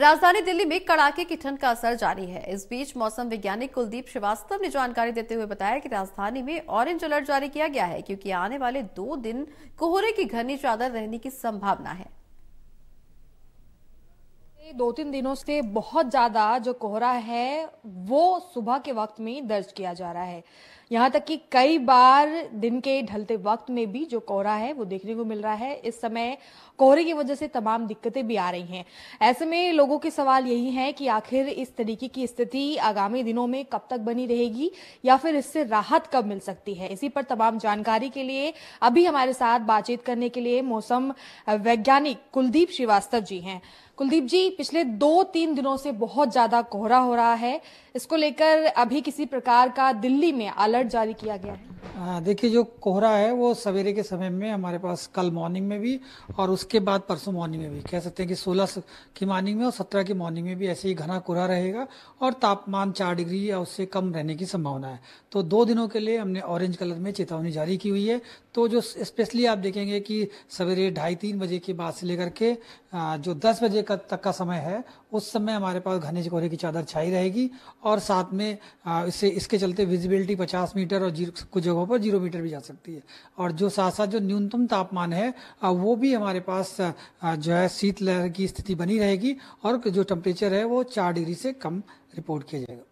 राजधानी दिल्ली में कड़ाके की ठंड का असर जारी है इस बीच मौसम वैज्ञानिक कुलदीप श्रीवास्तव ने जानकारी देते हुए बताया कि राजधानी में ऑरेंज अलर्ट जारी किया गया है क्योंकि आने वाले दो दिन कोहरे की घनी चादर रहने की संभावना है दो तीन दिनों से बहुत ज़्यादा जो कोहरा है वो सुबह के वक्त में दर्ज किया जा रहा है यहाँ तक कि कई बार दिन के ढलते वक्त में भी जो कोहरा है वो देखने को मिल रहा है इस समय कोहरे की वजह से तमाम दिक्कतें भी आ रही हैं ऐसे में लोगों के सवाल यही है कि आखिर इस तरीके की स्थिति आगामी दिनों में कब तक बनी रहेगी या फिर इससे राहत कब मिल सकती है इसी पर तमाम जानकारी के लिए अभी हमारे साथ बातचीत करने के लिए मौसम वैज्ञानिक कुलदीप श्रीवास्तव जी हैं कुलदीप जी पिछले दो तीन दिनों से बहुत ज्यादा कोहरा हो रहा है इसको लेकर अभी किसी प्रकार का दिल्ली में अलर्ट जारी किया गया है देखिए जो कोहरा है वो सवेरे के समय में हमारे पास कल मॉर्निंग में भी और उसके बाद परसों मॉर्निंग में भी कह सकते हैं कि 16 की मॉर्निंग में और 17 की मॉर्निंग में भी ऐसे ही घना कोहरा रहेगा और तापमान चार डिग्री या उससे कम रहने की संभावना है तो दो दिनों के लिए हमने ऑरेंज कलर में चेतावनी जारी की हुई है तो जो स्पेशली आप देखेंगे कि सवेरे ढाई तीन बजे के बाद से लेकर के जो दस बजे का तक का समय है उस समय हमारे पास घने कोहरे की चादर छाई रहेगी और साथ में इससे इसके चलते विजिबिलिटी पचास मीटर और कुछ जगहों जगहों पर जीरो मीटर भी जा सकती है और जो साथ साथ जो न्यूनतम तापमान है वो भी हमारे पास जो है शीतलहर की स्थिति बनी रहेगी और जो टेम्परेचर है वो चार डिग्री से कम रिपोर्ट किया जाएगा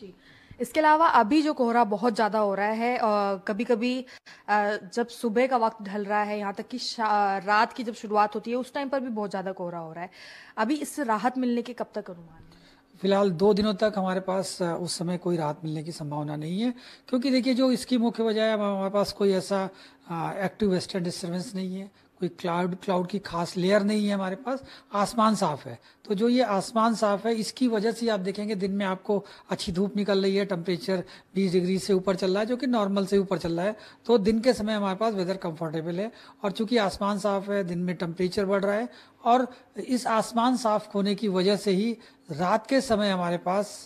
जी इसके अलावा अभी जो कोहरा बहुत ज़्यादा हो रहा है और कभी कभी जब सुबह का वक्त ढल रहा है यहाँ तक कि रात की जब शुरुआत होती है उस टाइम पर भी बहुत ज़्यादा कोहरा हो रहा है अभी इससे राहत मिलने के कब तक अनुमान फिलहाल दो दिनों तक हमारे पास उस समय कोई राहत मिलने की संभावना नहीं है क्योंकि देखिए जो इसकी मुख्य वजह है हमारे पास कोई ऐसा एक्टिव वेस्टर्न डिस्टर्बेंस नहीं है कोई क्लाउड क्लाउड की खास लेयर नहीं है हमारे पास आसमान साफ है तो जो ये आसमान साफ है इसकी वजह से आप देखेंगे दिन में आपको अच्छी धूप निकल रही है टेम्परेचर 20 डिग्री से ऊपर चल रहा है जो कि नॉर्मल से ऊपर चल रहा है तो दिन के समय हमारे पास वेदर कंफर्टेबल है और चूंकि आसमान साफ है दिन में टेम्परेचर बढ़ रहा है और इस आसमान साफ होने की वजह से ही रात के समय हमारे पास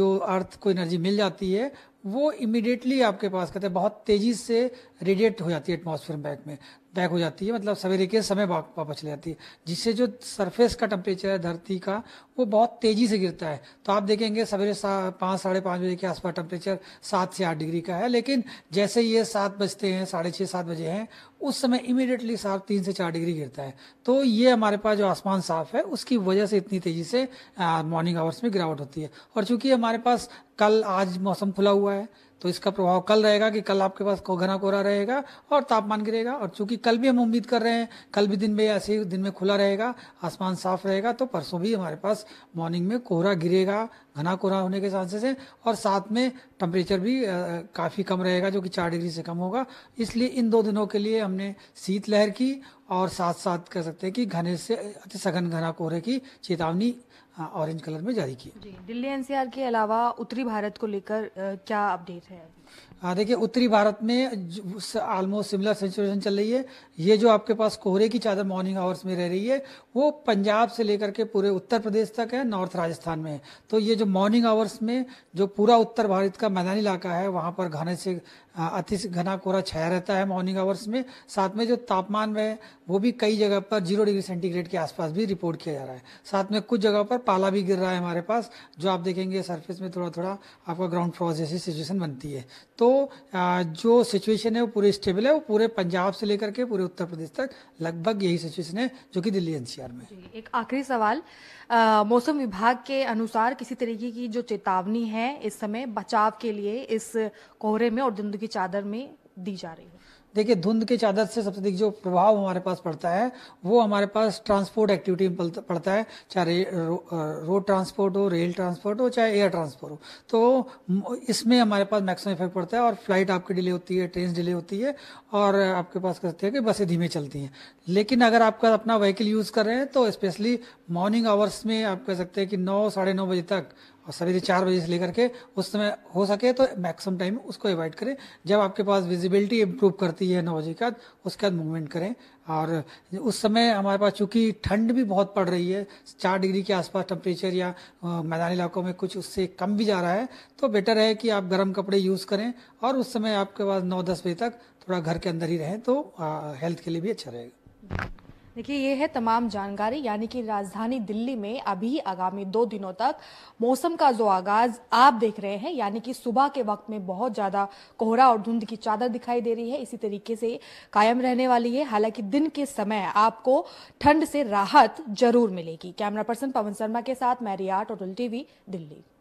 जो अर्थ को एनर्जी मिल जाती है वो इमिडिएटली आपके पास कहते हैं बहुत तेज़ी से रेडिएट हो जाती है एटमॉस्फेयर बैक में बैक हो जाती है मतलब सवेरे के समय वापस चले जाती है जिससे जो सरफेस का टेम्परेचर है धरती का वो बहुत तेजी से गिरता है तो आप देखेंगे सवेरे सा, पाँच साढ़े पाँच बजे के आसपास टेम्परेचर सात से आठ डिग्री का है लेकिन जैसे ये सात बजते हैं साढ़े छः सात बजे हैं उस समय इमिडिएटली साफ तीन से चार डिग्री गिरता है तो ये हमारे पास जो आसमान साफ है उसकी वजह से इतनी तेजी से मॉर्निंग आवर्स में गिरावट होती है और चूंकि हमारे पास कल आज मौसम खुला हुआ है तो इसका प्रभाव कल रहेगा कि कल आपके पास घना कोहरा रहेगा और तापमान गिरेगा और चूंकि कल भी हम उम्मीद कर रहे हैं कल भी दिन में ऐसे ही दिन में खुला रहेगा आसमान साफ रहेगा तो परसों भी हमारे पास मॉर्निंग में कोहरा गिरेगा घना कोहरा होने के चांसेस हैं और साथ में टेम्परेचर भी काफ़ी कम रहेगा जो कि चार डिग्री से कम होगा इसलिए इन दो दिनों के लिए हमने शीतलहर की और साथ साथ कह सकते हैं कि घने से अति सघन घना कोहरे की चेतावनी ऑरेंज हाँ, कलर में जारी किए दिल्ली एनसीआर के अलावा उत्तरी भारत को लेकर क्या अपडेट है हाँ, देखिए उत्तरी भारत में ऑलमोस्ट सिमिलर सिचुएशन चल रही है ये जो आपके पास कोहरे की चादर मॉर्निंग आवर्स में रह रही है वो पंजाब से लेकर के पूरे उत्तर प्रदेश तक है नॉर्थ राजस्थान में तो ये जो मॉर्निंग आवर्स में जो पूरा उत्तर भारत का मैदानी इलाका है वहाँ पर घने से अति घना कोहरा छाया रहता है मॉर्निंग आवर्स में साथ में जो तापमान है वो भी कई जगह पर जीरो डिग्री सेंटीग्रेड के आसपास भी रिपोर्ट किया जा रहा है साथ में कुछ जगह पर पाला भी गिर रहा है हमारे पास जो आप देखेंगे सरफेस में थोड़ा थोड़ा आपका ग्राउंड फ्लोर जैसी सिचुएशन बनती है तो जो सिचुएशन है वो पूरे स्टेबल है वो पूरे पंजाब से लेकर के पूरे उत्तर प्रदेश तक लगभग यही सिचुएशन है जो कि दिल्ली एनसीआर में एक आखिरी सवाल मौसम विभाग के अनुसार किसी तरीके की जो चेतावनी है इस समय बचाव के लिए इस कोहरे में और धुंध की चादर में दी जा रही है देखिए धुंध के चादर से सबसे अधिक जो प्रभाव हमारे पास पड़ता है वो हमारे पास ट्रांसपोर्ट एक्टिविटी में पड़ता है चाहे रोड रो ट्रांसपोर्ट हो रेल ट्रांसपोर्ट हो चाहे एयर ट्रांसपोर्ट हो तो इसमें हमारे पास मैक्सिमम इफेक्ट पड़ता है और फ्लाइट आपकी डिले होती है ट्रेन डिले होती है और आपके पास कहते हैं कि बसें धीमे चलती हैं लेकिन अगर आपका अपना व्हीकल यूज़ कर रहे हैं तो स्पेशली मॉर्निंग आवर्स में आप कह सकते हैं कि नौ साढ़े नौ बजे तक और सवेरे चार बजे से लेकर के उस समय हो सके तो मैक्सिमम टाइम उसको अवॉइड करें जब आपके पास विजिबिलिटी इम्प्रूव करती है नौ बजे के बाद उसके बाद मूवमेंट करें और उस समय हमारे पास चूंकि ठंड भी बहुत पड़ रही है चार डिग्री के आसपास टेम्परेचर या मैदानी इलाकों में कुछ उससे कम भी जा रहा है तो बेटर है कि आप गर्म कपड़े यूज़ करें और उस समय आपके पास नौ दस बजे तक थोड़ा घर के अंदर ही रहें तो हेल्थ के लिए भी अच्छा रहेगा देखिए ये है तमाम जानकारी यानी कि राजधानी दिल्ली में अभी आगामी दो दिनों तक मौसम का जो आगाज आप देख रहे हैं यानी कि सुबह के वक्त में बहुत ज्यादा कोहरा और धुंध की चादर दिखाई दे रही है इसी तरीके से कायम रहने वाली है हालांकि दिन के समय आपको ठंड से राहत जरूर मिलेगी कैमरा पर्सन पवन शर्मा के साथ मैरियाट और टीवी दिल्ली